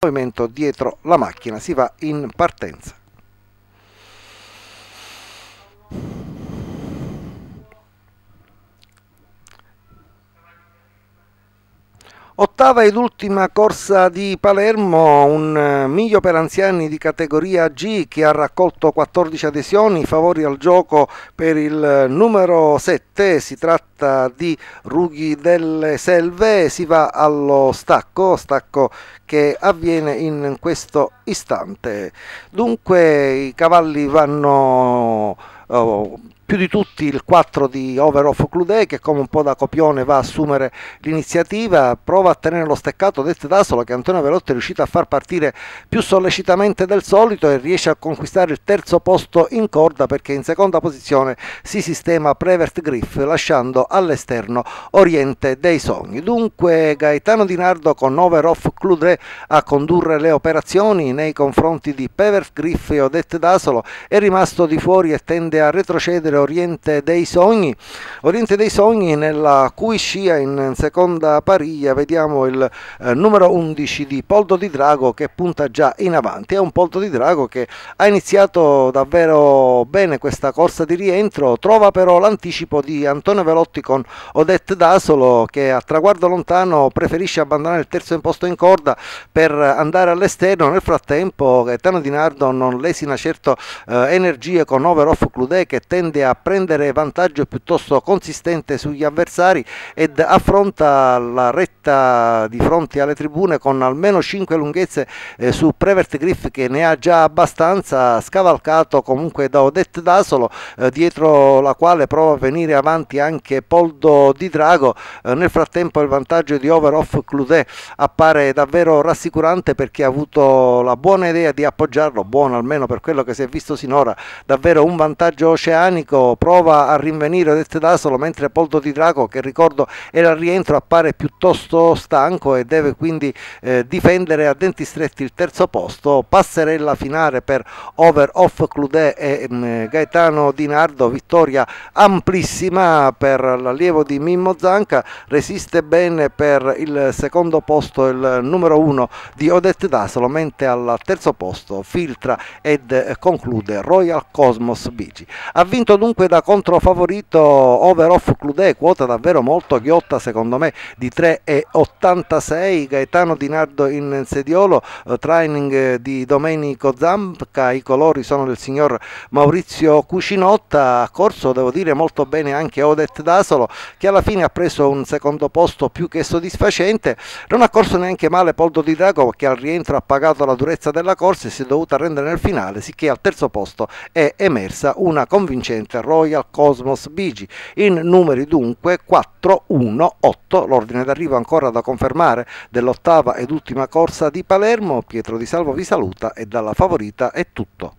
movimento dietro la macchina, si va in partenza. ottava ed ultima corsa di Palermo, un eh, miglio per anziani di categoria G che ha raccolto 14 adesioni, favori al gioco per il eh, numero 7, si tratta di Rughi delle Selve, si va allo stacco, stacco che avviene in questo istante. Dunque i cavalli vanno... Oh, più di tutti il 4 di Over of Clude che come un po' da copione va a assumere l'iniziativa, prova a tenere lo steccato del Tedasolo che Antonio Velotti è riuscito a far partire più sollecitamente del solito e riesce a conquistare il terzo posto in corda perché in seconda posizione si sistema Prevert Griff lasciando all'esterno Oriente dei Sogni. Dunque Gaetano Di Nardo con Over of Clude a condurre le operazioni nei confronti di Prevert Griff e Odette Dasolo è rimasto di fuori e tende a retrocedere Oriente dei Sogni. Oriente dei Sogni nella cui scia in seconda pariglia vediamo il eh, numero 11 di Poldo di Drago che punta già in avanti. È un Poldo di Drago che ha iniziato davvero bene questa corsa di rientro, trova però l'anticipo di Antonio Velotti con Odette Dasolo che a traguardo lontano preferisce abbandonare il terzo imposto in corda per andare all'esterno. Nel frattempo Gaetano Di Nardo non lesina certo eh, energie con Overoff Cludet che tende a a prendere vantaggio piuttosto consistente sugli avversari ed affronta la retta di fronte alle tribune con almeno 5 lunghezze eh, su Prevert Griff che ne ha già abbastanza scavalcato comunque da Odette Dasolo eh, dietro la quale prova a venire avanti anche Poldo Di Drago eh, nel frattempo il vantaggio di Overoff Cludet appare davvero rassicurante per chi ha avuto la buona idea di appoggiarlo buono almeno per quello che si è visto sinora davvero un vantaggio oceanico Sesto prova a rinvenire Odette D'Asolo mentre Poldo Di Draco che ricordo era al rientro appare piuttosto stanco e deve quindi eh, difendere a denti stretti il terzo posto. Passerella finale per over off Cludet e mh, mm, Gaetano Di Nardo, vittoria amplissima per l'allievo di Mimmo Zanca, resiste bene per il secondo posto il numero uno di Odette D'Asolo, mentre al terzo posto filtra ed eh, conclude Royal Cosmos Bici. Ha vinto dunque comunque da controfavorito over off Clude, quota davvero molto ghiotta secondo me di 3,86, Gaetano Di Nardo in sediolo, eh, training eh, di Domenico Zampca, i colori sono del signor Maurizio Cucinotta, a corso devo dire molto bene anche Odette Dasolo che alla fine ha preso un secondo posto più che soddisfacente, non ha corso neanche male Poldo Di Drago che al rientro ha pagato la durezza della corsa e si è dovuta rendere nel finale, sicché al terzo posto è emersa una convincente Royal Cosmos Bigi. In numeri dunque 418, l'ordine d'arrivo ancora da confermare dell'ottava ed ultima corsa di Palermo. Pietro Di Salvo vi saluta e dalla favorita è tutto.